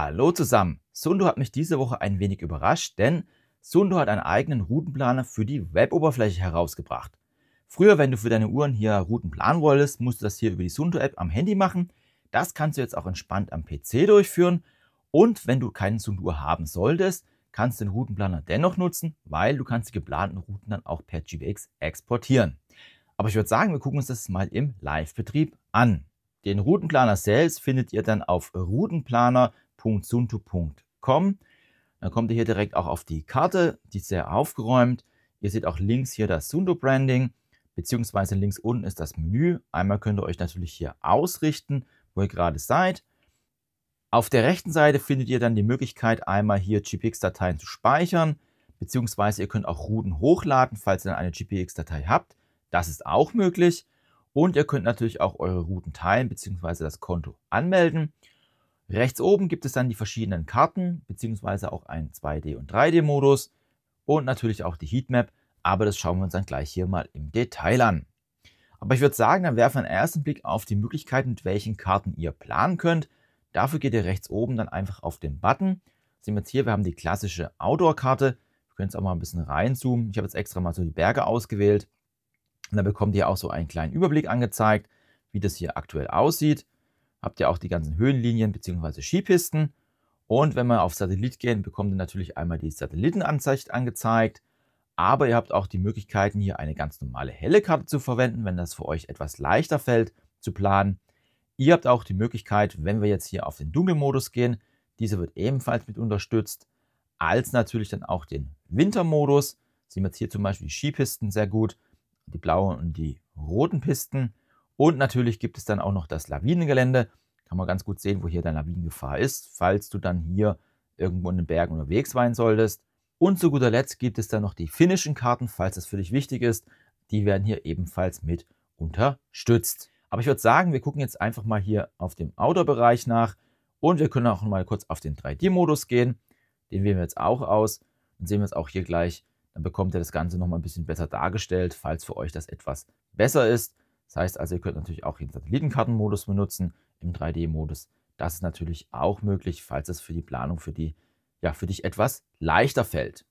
Hallo zusammen! Sundo hat mich diese Woche ein wenig überrascht, denn Sundo hat einen eigenen Routenplaner für die Web-Oberfläche herausgebracht. Früher, wenn du für deine Uhren hier Routen planen wolltest, musst du das hier über die Sundo-App am Handy machen. Das kannst du jetzt auch entspannt am PC durchführen. Und wenn du keinen Sundo haben solltest, kannst du den Routenplaner dennoch nutzen, weil du kannst die geplanten Routen dann auch per GBX exportieren. Aber ich würde sagen, wir gucken uns das mal im Live-Betrieb an. Den Routenplaner selbst findet ihr dann auf routenplaner www.suntu.com. Dann kommt ihr hier direkt auch auf die Karte, die ist sehr aufgeräumt. Ihr seht auch links hier das Suntu Branding, beziehungsweise links unten ist das Menü. Einmal könnt ihr euch natürlich hier ausrichten, wo ihr gerade seid. Auf der rechten Seite findet ihr dann die Möglichkeit, einmal hier GPX-Dateien zu speichern, beziehungsweise ihr könnt auch Routen hochladen, falls ihr dann eine GPX-Datei habt. Das ist auch möglich. Und ihr könnt natürlich auch eure Routen teilen, beziehungsweise das Konto anmelden. Rechts oben gibt es dann die verschiedenen Karten, beziehungsweise auch einen 2D- und 3D-Modus und natürlich auch die Heatmap, aber das schauen wir uns dann gleich hier mal im Detail an. Aber ich würde sagen, dann werfen wir einen ersten Blick auf die Möglichkeiten, mit welchen Karten ihr planen könnt. Dafür geht ihr rechts oben dann einfach auf den Button. Sehen wir jetzt hier, wir haben die klassische Outdoor-Karte. Wir können jetzt auch mal ein bisschen reinzoomen. Ich habe jetzt extra mal so die Berge ausgewählt. Und dann bekommt ihr auch so einen kleinen Überblick angezeigt, wie das hier aktuell aussieht habt ihr auch die ganzen Höhenlinien bzw. Skipisten. Und wenn wir auf Satellit gehen, bekommt ihr natürlich einmal die Satellitenansicht angezeigt. Aber ihr habt auch die Möglichkeiten, hier eine ganz normale helle Karte zu verwenden, wenn das für euch etwas leichter fällt zu planen. Ihr habt auch die Möglichkeit, wenn wir jetzt hier auf den Dunkelmodus gehen, dieser wird ebenfalls mit unterstützt, als natürlich dann auch den Wintermodus. Sehen wir jetzt hier zum Beispiel die Skipisten sehr gut, die blauen und die roten Pisten. Und natürlich gibt es dann auch noch das Lawinengelände. Kann man ganz gut sehen, wo hier deine Lawinengefahr ist, falls du dann hier irgendwo in den Bergen unterwegs sein solltest. Und zu guter Letzt gibt es dann noch die finnischen Karten, falls das für dich wichtig ist. Die werden hier ebenfalls mit unterstützt. Aber ich würde sagen, wir gucken jetzt einfach mal hier auf dem Outdoor-Bereich nach und wir können auch mal kurz auf den 3D-Modus gehen. Den wählen wir jetzt auch aus Dann sehen wir es auch hier gleich. Dann bekommt ihr das Ganze nochmal ein bisschen besser dargestellt, falls für euch das etwas besser ist. Das heißt also, ihr könnt natürlich auch den Satellitenkartenmodus benutzen im 3D-Modus. Das ist natürlich auch möglich, falls es für die Planung für, die, ja, für dich etwas leichter fällt.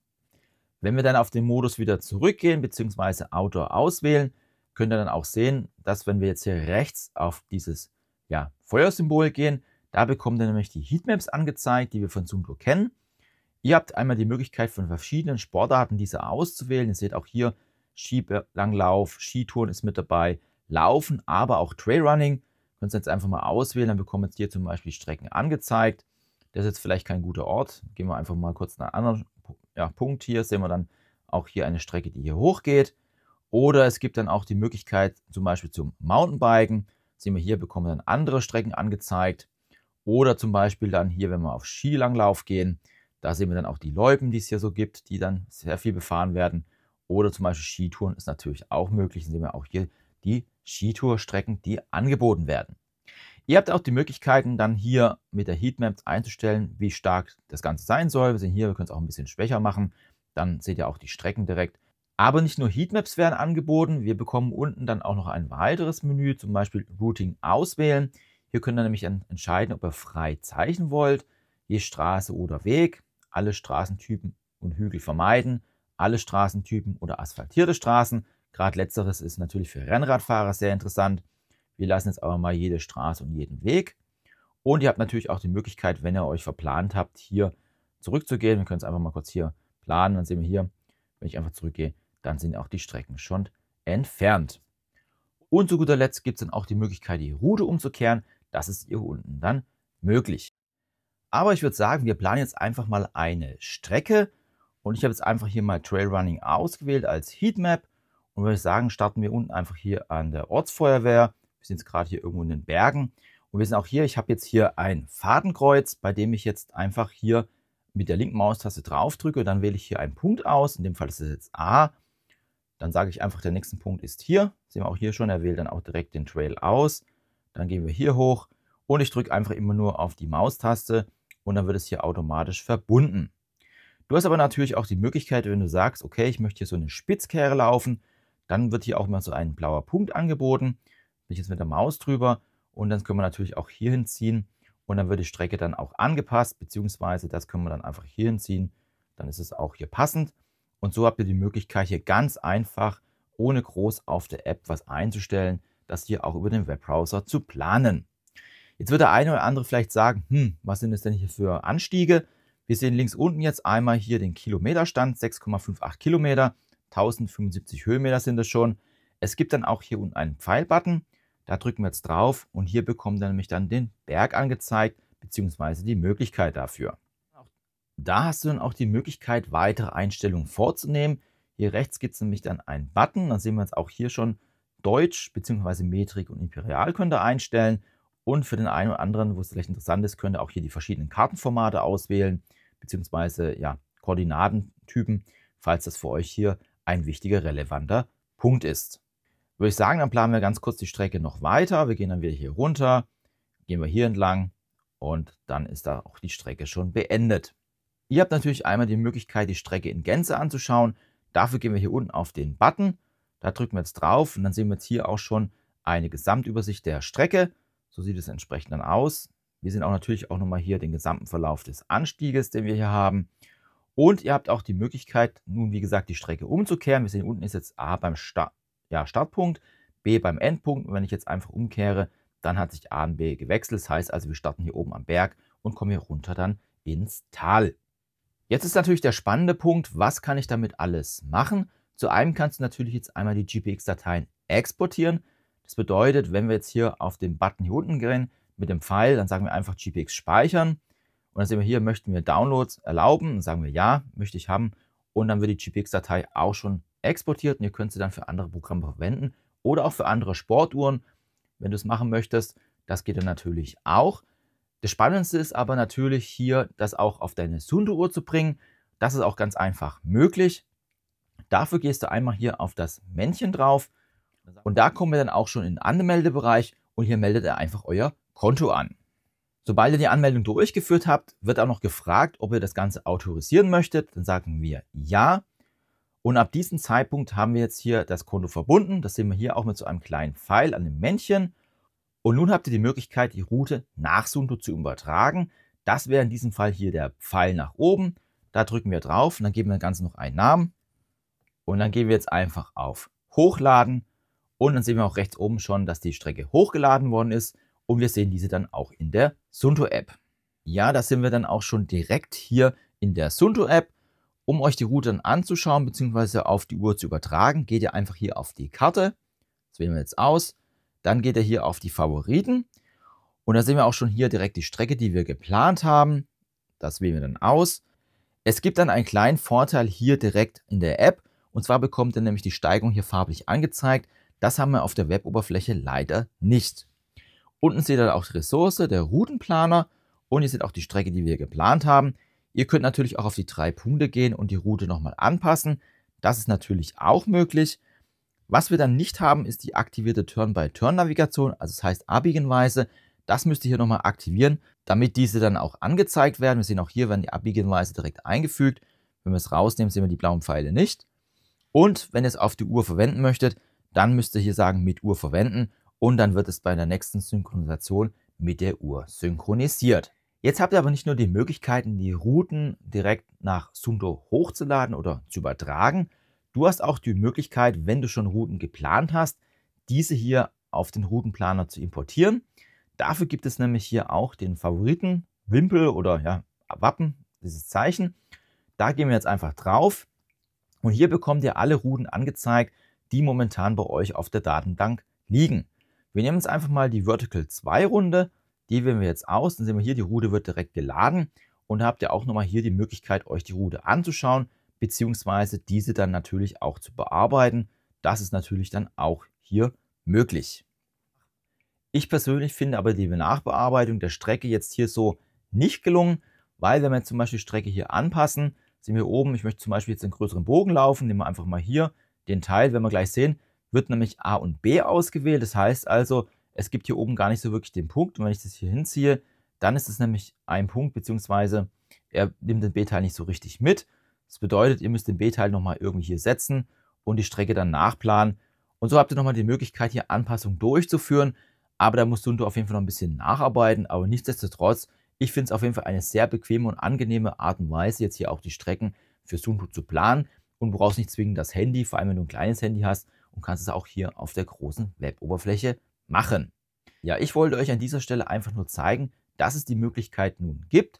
Wenn wir dann auf den Modus wieder zurückgehen bzw. Outdoor auswählen, könnt ihr dann auch sehen, dass wenn wir jetzt hier rechts auf dieses ja, Feuersymbol gehen, da bekommt ihr nämlich die Heatmaps angezeigt, die wir von Zoomlo kennen. Ihr habt einmal die Möglichkeit von verschiedenen Sportarten diese auszuwählen. Ihr seht auch hier Skilanglauf, Skitouren ist mit dabei, Laufen, aber auch Trailrunning. Könnt ihr jetzt einfach mal auswählen, dann bekommen jetzt hier zum Beispiel Strecken angezeigt. Das ist jetzt vielleicht kein guter Ort. Gehen wir einfach mal kurz nach einem anderen ja, Punkt hier. Sehen wir dann auch hier eine Strecke, die hier hochgeht. Oder es gibt dann auch die Möglichkeit zum Beispiel zum Mountainbiken. Sehen wir hier, bekommen dann andere Strecken angezeigt. Oder zum Beispiel dann hier, wenn wir auf Skilanglauf gehen, da sehen wir dann auch die Loipen, die es hier so gibt, die dann sehr viel befahren werden. Oder zum Beispiel Skitouren ist natürlich auch möglich. Dann sehen wir auch hier die Skitourstrecken, die angeboten werden. Ihr habt auch die Möglichkeiten, dann hier mit der Heatmap einzustellen, wie stark das Ganze sein soll. Wir sehen hier, wir können es auch ein bisschen schwächer machen. Dann seht ihr auch die Strecken direkt. Aber nicht nur Heatmaps werden angeboten. Wir bekommen unten dann auch noch ein weiteres Menü, zum Beispiel Routing auswählen. Hier könnt ihr nämlich entscheiden, ob ihr frei zeichnen wollt, je Straße oder Weg, alle Straßentypen und Hügel vermeiden, alle Straßentypen oder asphaltierte Straßen, Gerade letzteres ist natürlich für Rennradfahrer sehr interessant. Wir lassen jetzt aber mal jede Straße und jeden Weg. Und ihr habt natürlich auch die Möglichkeit, wenn ihr euch verplant habt, hier zurückzugehen. Wir können es einfach mal kurz hier planen. Dann sehen wir hier, wenn ich einfach zurückgehe, dann sind auch die Strecken schon entfernt. Und zu guter Letzt gibt es dann auch die Möglichkeit, die Route umzukehren. Das ist hier unten dann möglich. Aber ich würde sagen, wir planen jetzt einfach mal eine Strecke. Und ich habe jetzt einfach hier mal Trailrunning ausgewählt als Heatmap und würde ich sagen, starten wir unten einfach hier an der Ortsfeuerwehr. Wir sind jetzt gerade hier irgendwo in den Bergen. Und wir sind auch hier, ich habe jetzt hier ein Fadenkreuz, bei dem ich jetzt einfach hier mit der linken Maustaste drauf drücke. Dann wähle ich hier einen Punkt aus. In dem Fall ist es jetzt A. Dann sage ich einfach, der nächste Punkt ist hier. sehen wir auch hier schon, er wählt dann auch direkt den Trail aus. Dann gehen wir hier hoch und ich drücke einfach immer nur auf die Maustaste und dann wird es hier automatisch verbunden. Du hast aber natürlich auch die Möglichkeit, wenn du sagst, okay, ich möchte hier so eine Spitzkehre laufen, dann wird hier auch mal so ein blauer Punkt angeboten. Bin ich jetzt mit der Maus drüber und dann können wir natürlich auch hier hinziehen und dann wird die Strecke dann auch angepasst, beziehungsweise das können wir dann einfach hier hinziehen. Dann ist es auch hier passend. Und so habt ihr die Möglichkeit, hier ganz einfach, ohne groß auf der App was einzustellen, das hier auch über den Webbrowser zu planen. Jetzt wird der eine oder andere vielleicht sagen, hm, was sind das denn hier für Anstiege? Wir sehen links unten jetzt einmal hier den Kilometerstand, 6,58 Kilometer. 1075 Höhenmeter sind es schon. Es gibt dann auch hier unten einen Pfeilbutton. Da drücken wir jetzt drauf und hier bekommen wir nämlich dann den Berg angezeigt, beziehungsweise die Möglichkeit dafür. Da hast du dann auch die Möglichkeit, weitere Einstellungen vorzunehmen. Hier rechts gibt es nämlich dann einen Button. Dann sehen wir jetzt auch hier schon Deutsch bzw. Metrik und Imperial könnt ihr einstellen. Und für den einen oder anderen, wo es vielleicht interessant ist, könnt ihr auch hier die verschiedenen Kartenformate auswählen, beziehungsweise ja, Koordinatentypen, falls das für euch hier ein wichtiger, relevanter Punkt ist. Würde ich sagen, dann planen wir ganz kurz die Strecke noch weiter. Wir gehen dann wieder hier runter, gehen wir hier entlang und dann ist da auch die Strecke schon beendet. Ihr habt natürlich einmal die Möglichkeit, die Strecke in Gänze anzuschauen. Dafür gehen wir hier unten auf den Button. Da drücken wir jetzt drauf und dann sehen wir jetzt hier auch schon eine Gesamtübersicht der Strecke. So sieht es entsprechend dann aus. Wir sehen auch natürlich auch nochmal hier den gesamten Verlauf des Anstieges, den wir hier haben. Und ihr habt auch die Möglichkeit, nun wie gesagt die Strecke umzukehren. Wir sehen unten ist jetzt A beim Sta ja, Startpunkt, B beim Endpunkt. Und wenn ich jetzt einfach umkehre, dann hat sich A und B gewechselt. Das heißt also, wir starten hier oben am Berg und kommen hier runter dann ins Tal. Jetzt ist natürlich der spannende Punkt, was kann ich damit alles machen? Zu einem kannst du natürlich jetzt einmal die GPX-Dateien exportieren. Das bedeutet, wenn wir jetzt hier auf den Button hier unten gehen mit dem Pfeil, dann sagen wir einfach GPX speichern und dann sehen wir hier, möchten wir Downloads erlauben? Dann sagen wir ja, möchte ich haben. Und dann wird die GPX-Datei auch schon exportiert und ihr könnt sie dann für andere Programme verwenden oder auch für andere Sportuhren, wenn du es machen möchtest. Das geht dann natürlich auch. Das Spannendste ist aber natürlich hier, das auch auf deine Sundo-Uhr zu bringen. Das ist auch ganz einfach möglich. Dafür gehst du einmal hier auf das Männchen drauf und da kommen wir dann auch schon in den Anmeldebereich und hier meldet er einfach euer Konto an. Sobald ihr die Anmeldung durchgeführt habt, wird auch noch gefragt, ob ihr das Ganze autorisieren möchtet. Dann sagen wir ja. Und ab diesem Zeitpunkt haben wir jetzt hier das Konto verbunden. Das sehen wir hier auch mit so einem kleinen Pfeil an dem Männchen. Und nun habt ihr die Möglichkeit, die Route nach Sundo zu übertragen. Das wäre in diesem Fall hier der Pfeil nach oben. Da drücken wir drauf und dann geben wir dem Ganzen noch einen Namen. Und dann gehen wir jetzt einfach auf Hochladen. Und dann sehen wir auch rechts oben schon, dass die Strecke hochgeladen worden ist und wir sehen diese dann auch in der Sunto-App. Ja, da sind wir dann auch schon direkt hier in der Sunto-App. Um euch die Route dann anzuschauen bzw. auf die Uhr zu übertragen, geht ihr einfach hier auf die Karte. Das wählen wir jetzt aus. Dann geht ihr hier auf die Favoriten. Und da sehen wir auch schon hier direkt die Strecke, die wir geplant haben. Das wählen wir dann aus. Es gibt dann einen kleinen Vorteil hier direkt in der App. Und zwar bekommt ihr nämlich die Steigung hier farblich angezeigt. Das haben wir auf der Web-Oberfläche leider nicht. Unten seht ihr auch die Ressource, der Routenplaner und ihr seht auch die Strecke, die wir geplant haben. Ihr könnt natürlich auch auf die drei Punkte gehen und die Route nochmal anpassen. Das ist natürlich auch möglich. Was wir dann nicht haben, ist die aktivierte Turn-by-Turn-Navigation, also das heißt Abbiegenweise. Das müsst ihr hier nochmal aktivieren, damit diese dann auch angezeigt werden. Wir sehen auch hier, werden die Abbiegenweise direkt eingefügt. Wenn wir es rausnehmen, sehen wir die blauen Pfeile nicht. Und wenn ihr es auf die Uhr verwenden möchtet, dann müsst ihr hier sagen, mit Uhr verwenden und dann wird es bei der nächsten Synchronisation mit der Uhr synchronisiert. Jetzt habt ihr aber nicht nur die Möglichkeiten, die Routen direkt nach Sundo hochzuladen oder zu übertragen. Du hast auch die Möglichkeit, wenn du schon Routen geplant hast, diese hier auf den Routenplaner zu importieren. Dafür gibt es nämlich hier auch den Favoriten, Wimpel oder ja, Wappen, dieses Zeichen. Da gehen wir jetzt einfach drauf und hier bekommt ihr alle Routen angezeigt, die momentan bei euch auf der Datenbank liegen. Wir nehmen uns einfach mal die Vertical 2 Runde, die wählen wir jetzt aus, dann sehen wir hier, die Route wird direkt geladen und habt ihr auch nochmal hier die Möglichkeit, euch die Route anzuschauen, beziehungsweise diese dann natürlich auch zu bearbeiten. Das ist natürlich dann auch hier möglich. Ich persönlich finde aber die Nachbearbeitung der Strecke jetzt hier so nicht gelungen, weil wenn wir jetzt zum Beispiel die Strecke hier anpassen, sehen wir oben, ich möchte zum Beispiel jetzt einen größeren Bogen laufen, nehmen wir einfach mal hier den Teil, wenn wir gleich sehen, wird nämlich A und B ausgewählt. Das heißt also, es gibt hier oben gar nicht so wirklich den Punkt. Und wenn ich das hier hinziehe, dann ist es nämlich ein Punkt, beziehungsweise er nimmt den B-Teil nicht so richtig mit. Das bedeutet, ihr müsst den B-Teil nochmal irgendwie hier setzen und die Strecke dann nachplanen. Und so habt ihr nochmal die Möglichkeit, hier Anpassungen durchzuführen. Aber da musst du auf jeden Fall noch ein bisschen nacharbeiten. Aber nichtsdestotrotz, ich finde es auf jeden Fall eine sehr bequeme und angenehme Art und Weise, jetzt hier auch die Strecken für Suntu zu planen. Und du brauchst nicht zwingend das Handy, vor allem wenn du ein kleines Handy hast, und kannst es auch hier auf der großen Web-Oberfläche machen. Ja, ich wollte euch an dieser Stelle einfach nur zeigen, dass es die Möglichkeit nun gibt.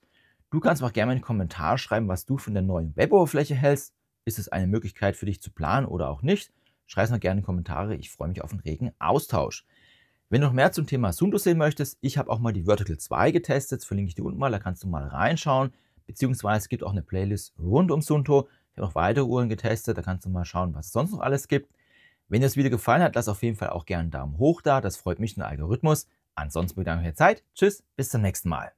Du kannst auch gerne mal einen Kommentar schreiben, was du von der neuen Web-Oberfläche hältst. Ist es eine Möglichkeit für dich zu planen oder auch nicht? Schreib es mal gerne in die Kommentare. Ich freue mich auf einen regen Austausch. Wenn du noch mehr zum Thema Sundos sehen möchtest, ich habe auch mal die Vertical 2 getestet, das verlinke ich dir unten mal, da kannst du mal reinschauen. Beziehungsweise es gibt auch eine Playlist rund um Sunto. Ich habe noch weitere Uhren getestet, da kannst du mal schauen, was es sonst noch alles gibt. Wenn dir das Video gefallen hat, lass auf jeden Fall auch gerne einen Daumen hoch da. Das freut mich, den Algorithmus. Ansonsten bedanke ich für Zeit. Tschüss, bis zum nächsten Mal.